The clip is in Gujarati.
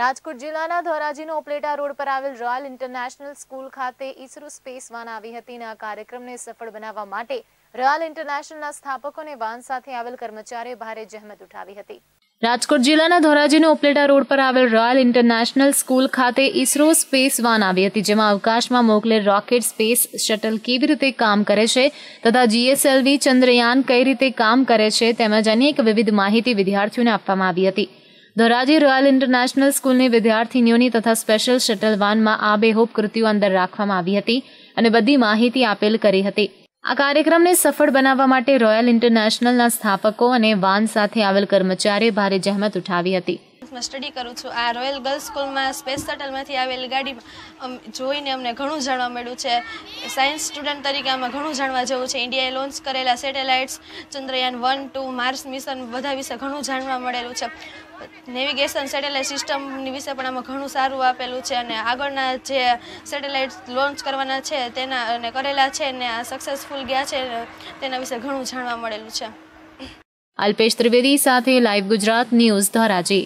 રાજકોટ જિલ્લાના ધોરાજીનો ઓપલેટા રોડ પર આવેલ રોયલ ઇન્ટરનેશનલ સ્કૂલ ખાતે ઈસરો સ્પેસ વાન આવી હતી અને આ કાર્યક્રમને સફળ બનાવવા માટે રોયલ ઇન્ટરનેશનલના સ્થાપકોને વાન સાથે આવેલ કર્મચારીઓએ ભારે જહેમત ઉઠાવી હતી રાજકોટ જિલ્લાના ધોરાજીનો ઓપલેટા રોડ પર આવેલ રોયલ ઇન્ટરનેશનલ સ્કૂલ ખાતે ઈસરો સ્પેસ વાન આવી હતી જેમાં અવકાશમાં મોકલેલ રોકેટ સ્પેસ શટલ કેવી રીતે કામ કરે છે તથા જીએસએલવી ચંદ્રયાન કઈ રીતે કામ કરે છે તેમજ અનેક વિવિધ માહિતી વિદ્યાર્થીઓને આપવામાં આવી હતી ધોરાજી રોયલ ઇન્ટરનેશનલ સ્કૂલની વિદ્યાર્થીનીઓની તથા સ્પેશિયલ શટલ વાનમાં આ આબેહોબ કૃતિઓ અંદર રાખવામાં આવી હતી અને બધી માહિતી આપેલ કરી હતી આ કાર્યક્રમને સફળ બનાવવા માટે રોયલ ઇન્ટરનેશનલના સ્થાપકો અને વાન સાથે આવેલ કર્મચારીએ ભારે જહેમત ઉઠાવી હતી ટ્વેલ્થમાં સ્ટડી કરું છું આ રોયલ ગર્લ્સ સ્કૂલમાં સ્પેસ શટલમાંથી આવેલી ગાડીમાં જોઈને અમને ઘણું જાણવા મળ્યું છે સાયન્સ સ્ટુડન્ટ તરીકે આમાં ઘણું જાણવા જેવું છે ઇન્ડિયાએ લોન્ચ કરેલા satellites Chandrayaan one two Mars mission બધા વિશે ઘણું જાણવા મળેલું છે નેવિગેશન સેટેલાઇટ સિસ્ટમની વિશે પણ આમાં ઘણું સારું આપેલું છે અને આગળના જે સેટેલાઇટ લોન્ચ કરવાના છે તેના અને કરેલા છે ને આ સક્સેસફુલ ગયા છે તેના વિશે ઘણું જાણવા મળેલું છે અલ્પેશ ત્રિવેદી સાથે લાઈવ ગુજરાત ન્યૂઝ ધરાજી